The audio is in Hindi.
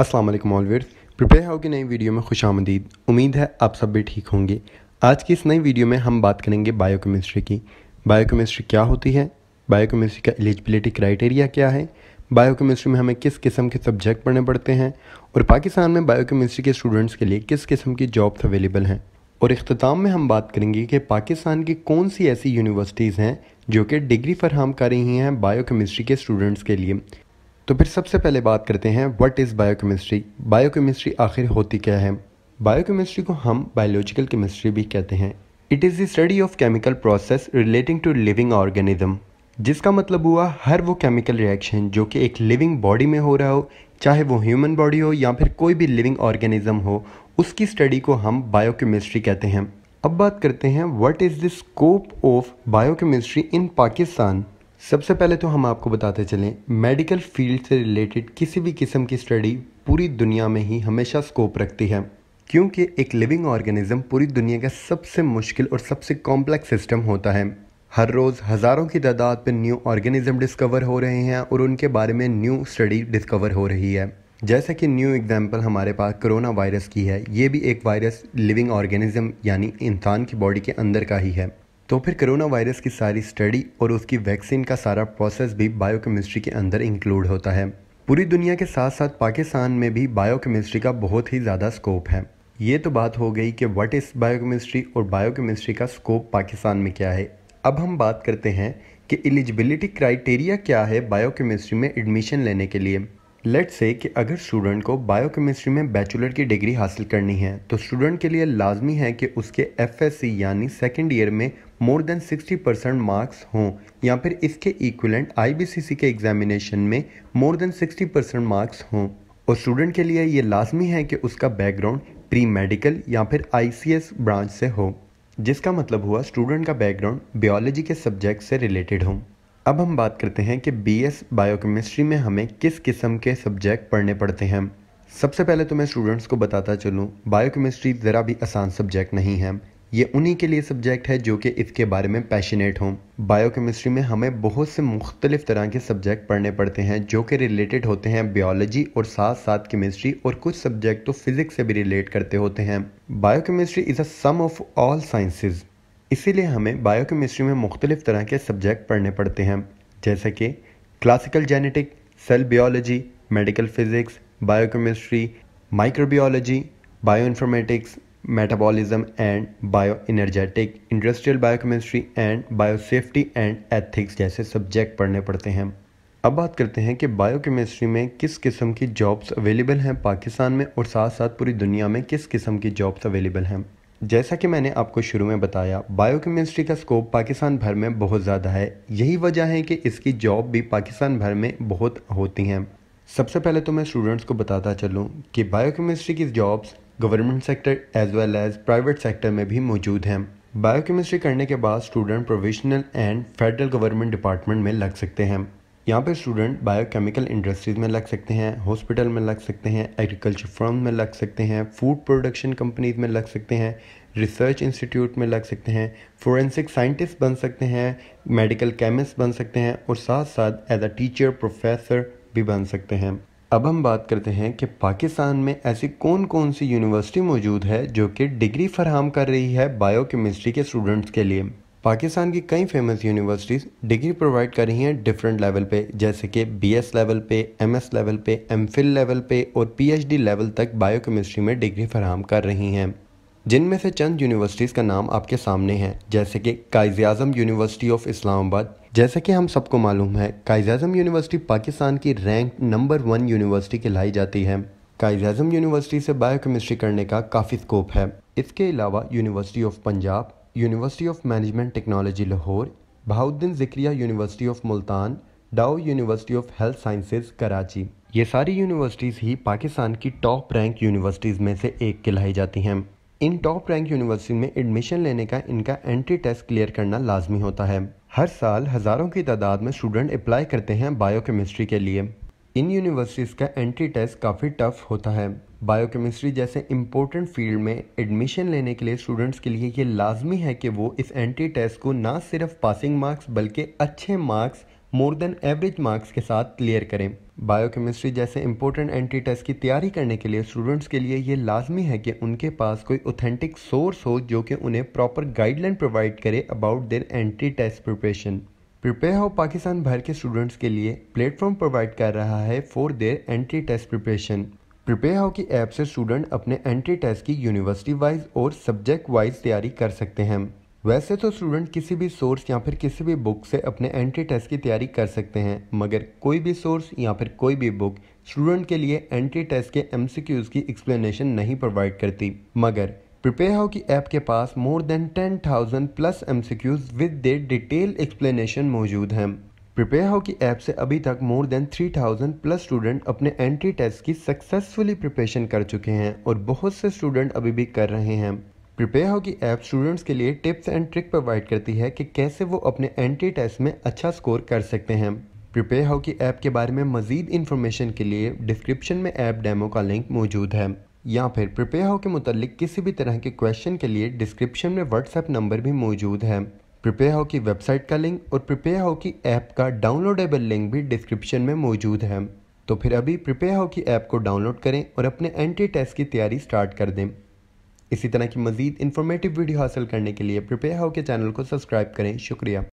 असलम वालेकुम प्रिपेयर हाउ की नई वीडियो में खुश आमदीद उम्मीद है आप सब भी ठीक होंगे आज की इस नई वीडियो में हम बात करेंगे बायोकेमिस्ट्री की बायोकेमिस्ट्री क्या होती है बायोकेमिस्ट्री का एलिजिबिलिटी क्राइटेरिया क्या है बायोकेमिस्ट्री में हमें किस किस्म के सब्जेक्ट पढ़ने पड़ते हैं और पाकिस्तान में बायोकेमिस्ट्री के स्टूडेंट्स के लिए किस किस्म की जॉब्स अवेलेबल हैं और अख्ताम में हम बात करेंगे कि पाकिस्तान की कौन सी ऐसी यूनिवर्सिटीज़ हैं जो कि डिग्री फरहम कर रही हैं बायोकेमिस्ट्री के स्टूडेंट्स के लिए तो फिर सबसे पहले बात करते हैं व्हाट इज़ बायोकेमिस्ट्री बायोकेमिस्ट्री आखिर होती क्या है बायोकेमिस्ट्री को हम बायोलॉजिकल केमिस्ट्री भी कहते हैं it is the study of chemical process relating to living organism जिसका मतलब हुआ हर वो केमिकल रिएक्शन जो कि एक लिविंग बॉडी में हो रहा हो चाहे वो ह्यूमन बॉडी हो या फिर कोई भी लिविंग ऑर्गेनिज्म हो उसकी स्टडी को हम बायोकेमिस्ट्री कहते हैं अब बात करते हैं what is the scope of biochemistry in Pakistan सबसे पहले तो हम आपको बताते चलें मेडिकल फील्ड से रिलेटेड किसी भी किस्म की स्टडी पूरी दुनिया में ही हमेशा स्कोप रखती है क्योंकि एक लिविंग ऑर्गेनिज्म पूरी दुनिया का सबसे मुश्किल और सबसे कॉम्प्लेक्स सिस्टम होता है हर रोज़ हज़ारों की तादाद पर न्यू ऑर्गेनिज्म डिस्कवर हो रहे हैं और उनके बारे में न्यू स्टडी डिस्कवर हो रही है जैसा कि न्यू एग्जांपल हमारे पास कोरोना वायरस की है ये भी एक वायरस लिविंग ऑर्गेनिज्म यानी इंसान की बॉडी के अंदर का ही है तो फिर करोना वायरस की सारी स्टडी और उसकी वैक्सीन का सारा प्रोसेस भी बायोकेमिस्ट्री के अंदर इंक्लूड होता है पूरी दुनिया के साथ साथ पाकिस्तान में भी बायोकेमिस्ट्री का बहुत ही ज़्यादा स्कोप है ये तो बात हो गई कि व्हाट इज़ बायोकेमिस्ट्री और बायोकेमिस्ट्री का स्कोप पाकिस्तान में क्या है अब हम बात करते हैं कि एलिजिबिलिटी क्राइटेरिया क्या है बायोकेमिस्ट्री में एडमिशन लेने के लिए लेट से कि अगर स्टूडेंट को बायोकेमिस्ट्री में बैचलर की डिग्री हासिल करनी है तो स्टूडेंट के लिए लाजमी है कि उसके एफएससी यानी सेकेंड ईयर में मोर देन 60 परसेंट मार्क्स हों या फिर इसके इक्वलेंट आईबीसीसी के एग्जामिनेशन में मोर देन 60 परसेंट मार्क्स हों और स्टूडेंट के लिए ये लाजमी है कि उसका बैकग्राउंड प्री मेडिकल या फिर आई ब्रांच से हो जिसका मतलब हुआ स्टूडेंट का बैकग्राउंड बायोलॉजी के सब्जेक्ट से रिलेटेड हों अब हम बात करते हैं कि बी एस बायोकेमिस्ट्री में हमें किस किस्म के सब्जेक्ट पढ़ने पड़ते हैं सबसे पहले तो मैं स्टूडेंट्स को बताता चलूँ बायोकेमिस्ट्री ज़रा भी आसान सब्जेक्ट नहीं है ये उन्हीं के लिए सब्जेक्ट है जो कि इसके बारे में पैशनेट हों बायोकेमिस्ट्री में हमें बहुत से मुख्तलिफ तरह के सब्जेक्ट पढ़ने पड़ते हैं जो कि रिलेटेड होते हैं बियोलॉजी और साथ साथ केमिस्ट्री और कुछ सब्जेक्ट तो फिज़िक्स से भी रिलेट करते होते हैं biochemistry is a sum of all sciences इसीलिए हमें बायोकेमिस्ट्री में मुख्तलिफ़ तरह के सब्जेक्ट पढ़ने पड़ते हैं जैसे कि classical genetic cell biology medical physics biochemistry microbiology bioinformatics metabolism and bioenergetic industrial biochemistry and biosafety and ethics जैसे सब्जेक्ट पढ़ने पड़ते हैं अब बात करते हैं कि बायोकेमिस्ट्री में किस किस्म की जॉब्स अवेलेबल हैं पाकिस्तान में और साथ साथ पूरी दुनिया में किस किस्म की जॉब्स अवेलेबल हैं जैसा कि मैंने आपको शुरू में बताया बायोकेमिस्ट्री का स्कोप पाकिस्तान भर में बहुत ज़्यादा है यही वजह है कि इसकी जॉब भी पाकिस्तान भर में बहुत होती हैं सबसे पहले तो मैं स्टूडेंट्स को बताता चलूँ कि बायोकेमिस्ट्री की jobs government sector as well as private sector में भी मौजूद हैं बायोकेमिस्ट्री करने के बाद student provisional and federal government department में लग सकते हैं यहाँ पर स्टूडेंट बायोकेमिकल इंडस्ट्रीज़ में लग सकते हैं हॉस्पिटल में लग सकते हैं एग्रीकल्चर फर्म में लग सकते हैं फूड प्रोडक्शन कंपनीज में लग सकते हैं रिसर्च इंस्टीट्यूट में लग सकते हैं फोरेंसिक साइंटिस्ट बन सकते हैं मेडिकल केमिस्ट बन सकते हैं और साथ साथ एज अ टीचर प्रोफेसर भी बन सकते हैं अब हम बात करते हैं कि पाकिस्तान में ऐसी कौन कौन सी यूनिवर्सिटी मौजूद है जो कि डिग्री फरहम कर रही है बायोकेमिस्ट्री के स्टूडेंट्स के लिए पाकिस्तान की कई फेमस यूनिवर्सिटीज़ डिग्री प्रोवाइड कर रही हैं डिफरेंट लेवल पे जैसे कि बीएस लेवल पे एमएस लेवल पे एमफिल लेवल पे और पीएचडी लेवल तक बायोकेमिस्ट्री में डिग्री फराहम कर रही हैं जिनमें से चंद यूनिवर्सिटीज़ का नाम आपके सामने हैं जैसे कि कायज आजम यूनिवर्सिटी ऑफ इस्लामाबाद जैसे कि हम सबको मालूम है कायज यूनिवर्सिटी पाकिस्तान की रैंक नंबर वन यूनिवर्सिटी कहलाई जाती है कायज आजम यूनिवर्सिटी से बायोकेमिस्ट्री करने का काफ़ी स्कोप है इसके अलावा university of Punjab university of management technology Lahore Bahauddin Zakariya university of Multan Dow university of health sciences Karachi ये सारी यूनिवर्सिटीज़ ही पाकिस्तान की टॉप रैंक यूनिवर्सिटीज़ में से एक कहलाई जाती हैं इन टॉप रैंक यूनिवर्सिटी में एडमिशन लेने का इनका एंट्री टेस्ट क्लियर करना लाजमी होता है हर साल हज़ारों की तादाद में स्टूडेंट अप्लाई करते हैं बायोकेमिस्ट्री के लिए इन यूनिवर्सिटीज़ का एंट्री टेस्ट काफ़ी टफ होता है बायोकेमिस्ट्री जैसे इम्पोर्टेंट फील्ड में एडमिशन लेने के लिए स्टूडेंट्स के लिए ये लाजमी है कि वो इस एंट्री टेस्ट को ना सिर्फ पासिंग मार्क्स बल्कि अच्छे marks more than average marks के साथ क्लियर करें बायोकेमिस्ट्री जैसे इम्पोर्टेंट एंट्री टेस्ट की तैयारी करने के लिए स्टूडेंट्स के लिए ये लाजमी है कि उनके पास कोई ऑथेंटिक सोर्स हो जो कि उन्हें प्रॉपर गाइडलाइन प्रोवाइड करे about their entry test preparation prepare how Pakistan भर के स्टूडेंट्स के लिए प्लेटफॉर्म प्रोवाइड कर रहा है for their entry test preparation prepare how की ऐप से स्टूडेंट अपने एंट्री टेस्ट की यूनिवर्सिटी वाइज और सब्जेक्ट वाइज तैयारी कर सकते हैं वैसे तो स्टूडेंट किसी भी सोर्स या फिर किसी भी बुक से अपने एंट्री टेस्ट की तैयारी कर सकते हैं मगर कोई भी सोर्स या फिर कोई भी बुक स्टूडेंट के लिए एंट्री टेस्ट के एम की एक्सप्लेनेशन नहीं प्रोवाइड करती मगर प्रिपेयर हाउ की ऐप के पास more than ten thousand plus MCQs with the detail explanation मौजूद हैं प्रिपेयर हाउ की ऐप से अभी तक मोर देन 3000 प्लस स्टूडेंट अपने एंट्री टेस्ट की सक्सेसफुली प्रिपरेशन कर चुके हैं और बहुत से स्टूडेंट अभी भी कर रहे हैं प्रिपेयर हाउ की ऐप स्टूडेंट्स के लिए टिप्स एंड ट्रिक प्रोवाइड करती है कि कैसे वो अपने एंट्री टेस्ट में अच्छा स्कोर कर सकते हैं प्रिपेयर हाउ की ऐप के बारे में मजीद इन्फॉर्मेशन के लिए डिस्क्रिप्शन में ऐप डेमो का लिंक मौजूद है या फिर प्रिपेयर हाउ के मुतल किसी भी तरह के क्वेश्चन के लिए डिस्क्रिप्शन में व्हाट्सएप नंबर भी मौजूद है प्रिपेयर हाउ की वेबसाइट का लिंक और प्रिपेयर हाउ की ऐप का डाउनलोडेबल लिंक भी डिस्क्रिप्शन में मौजूद है तो फिर अभी प्रिपेयर हाउ की ऐप को डाउनलोड करें और अपने एंट्री टेस्ट की तैयारी स्टार्ट कर दें इसी तरह की मजीद इन्फॉर्मेटिव वीडियो हासिल करने के लिए प्रिपेयर हाउ के चैनल को सब्सक्राइब करें शुक्रिया